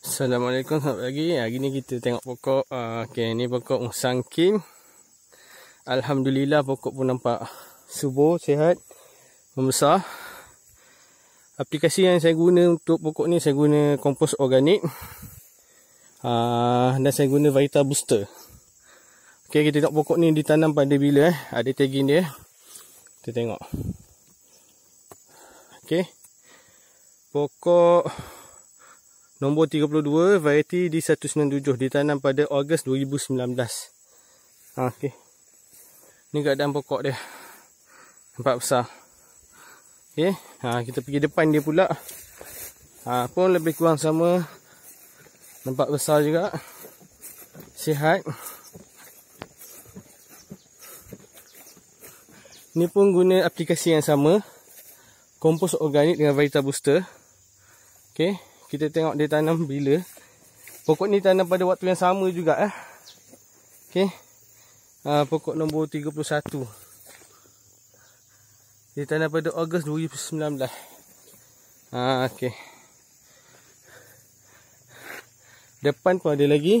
Assalamualaikum, selamat pagi. Hari ni kita tengok pokok. Uh, ah, okay, ni pokok Musang Kim. Alhamdulillah pokok pun nampak subur, sihat, membesar. Aplikasi yang saya guna untuk pokok ni, saya guna kompos organik. Uh, ah, dan saya guna Vita Booster. Okay, kita tengok pokok ni ditanam pada bila. Eh. Ada tagging dia. Kita tengok. Okay. Pokok... Nombor 32 variety D197 ditanam pada Ogos 2019. Ha okey. Ni keadaan pokok dia. Nampak besar. Okey. Ha kita pergi depan dia pula. Ha pun lebih kurang sama. Nampak besar juga. Sihat. Ni pun guna aplikasi yang sama. kompos organik dengan Vita Booster. Okey kita tengok dia tanam bila pokok ni tanam pada waktu yang sama juga eh. okay. ha, ah, pokok nombor 31 dia tanam pada Ogos 2019 ha, okay. depan pun ada lagi